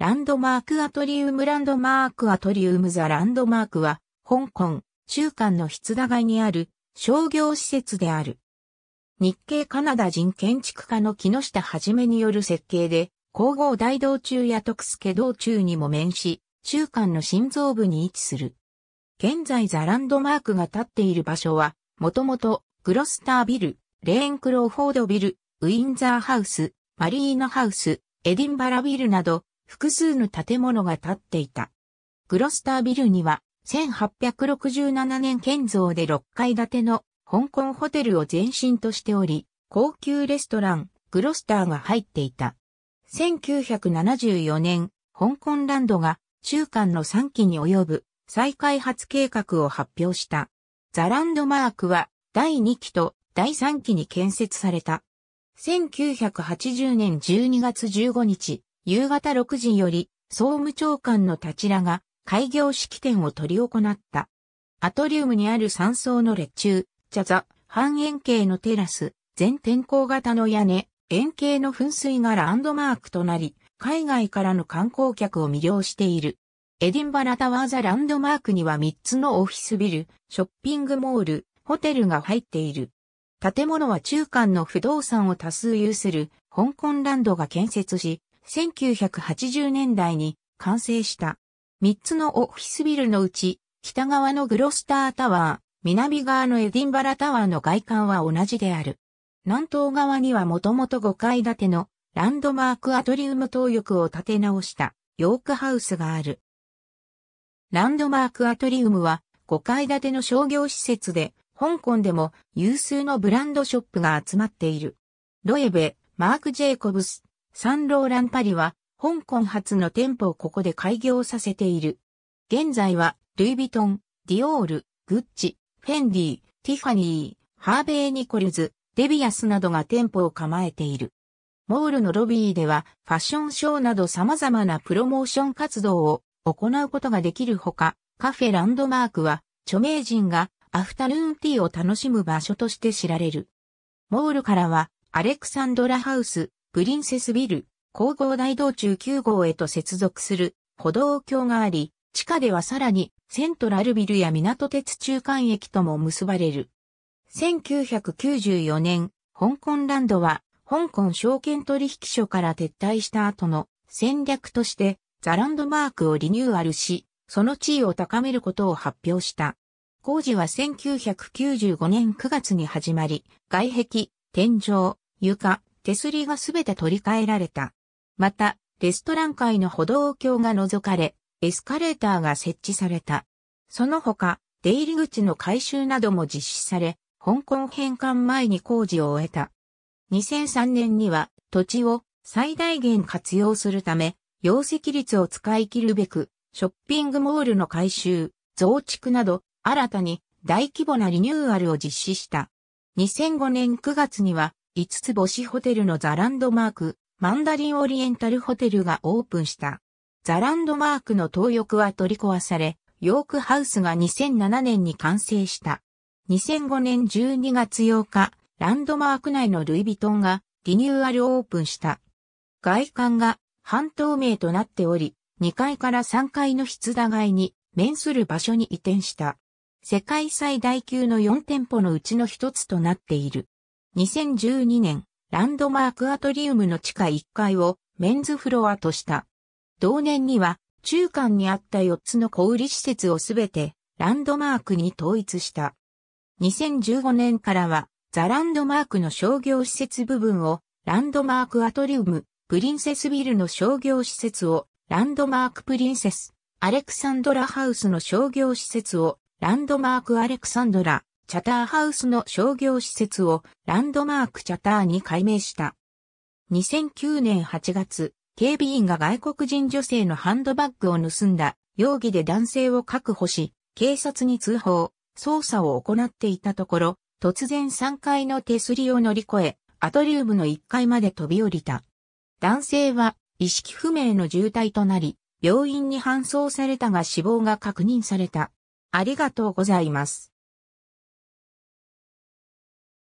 ランドマークアトリウムランドマークアトリウムザランドマークは、香港、中間の筆田街にある商業施設である。日系カナダ人建築家の木下はじめによる設計で、皇后大道中や徳助道中にも面し、中間の心臓部に位置する。現在ザランドマークが立っている場所は、もともと、グロスタービル、レーンクローフォードビル、ウィンザーハウス、マリーナハウス、エディンバラビルなど、複数の建物が建っていた。グロスタービルには、1867年建造で6階建ての香港ホテルを前身としており、高級レストラン、グロスターが入っていた。1974年、香港ランドが中間の3期に及ぶ再開発計画を発表した。ザランドマークは第2期と第3期に建設された。1980年12月15日、夕方6時より総務長官の立らが開業式典を取り行った。アトリウムにある三層の列柱、茶座、半円形のテラス、全天候型の屋根、円形の噴水がランドマークとなり、海外からの観光客を魅了している。エディンバラタワーザランドマークには3つのオフィスビル、ショッピングモール、ホテルが入っている。建物は中間の不動産を多数有する香港ランドが建設し、1980年代に完成した。3つのオフィスビルのうち、北側のグロスタータワー、南側のエディンバラタワーの外観は同じである。南東側にはもともと5階建てのランドマークアトリウム東翼を建て直したヨークハウスがある。ランドマークアトリウムは5階建ての商業施設で、香港でも有数のブランドショップが集まっている。ロエベ、マーク・ジェイコブス、サンローランパリは、香港発の店舗をここで開業させている。現在は、ルイ・ヴィトン、ディオール、グッチ、フェンディ、ティファニー、ハーベイ・ニコルズ、デビアスなどが店舗を構えている。モールのロビーでは、ファッションショーなど様々なプロモーション活動を行うことができるほか、カフェランドマークは、著名人がアフタヌーンティーを楽しむ場所として知られる。モールからは、アレクサンドラハウス、プリンセスビル、皇后大道中9号へと接続する歩道橋があり、地下ではさらにセントラルビルや港鉄中間駅とも結ばれる。1994年、香港ランドは香港証券取引所から撤退した後の戦略としてザランドマークをリニューアルし、その地位を高めることを発表した。工事は1995年9月に始まり、外壁、天井、床、手すりがすべて取り替えられた。また、レストラン界の歩道橋が除かれ、エスカレーターが設置された。その他、出入り口の改修なども実施され、香港返還前に工事を終えた。2003年には土地を最大限活用するため、容積率を使い切るべく、ショッピングモールの改修、増築など、新たに大規模なリニューアルを実施した。2005年9月には、5つ星ホテルのザランドマーク、マンダリンオリエンタルホテルがオープンした。ザランドマークの東翼は取り壊され、ヨークハウスが2007年に完成した。2005年12月8日、ランドマーク内のルイ・ヴィトンがリニューアルオープンした。外観が半透明となっており、2階から3階の筆田街に面する場所に移転した。世界最大級の4店舗のうちの一つとなっている。2012年、ランドマークアトリウムの地下1階をメンズフロアとした。同年には、中間にあった4つの小売施設をすべてランドマークに統一した。2015年からは、ザランドマークの商業施設部分をランドマークアトリウム、プリンセスビルの商業施設をランドマークプリンセス、アレクサンドラハウスの商業施設をランドマークアレクサンドラ、チャターハウスの商業施設をランドマークチャターに改名した。2009年8月、警備員が外国人女性のハンドバッグを盗んだ容疑で男性を確保し、警察に通報、捜査を行っていたところ、突然3階の手すりを乗り越え、アトリウムの1階まで飛び降りた。男性は意識不明の重体となり、病院に搬送されたが死亡が確認された。ありがとうございます。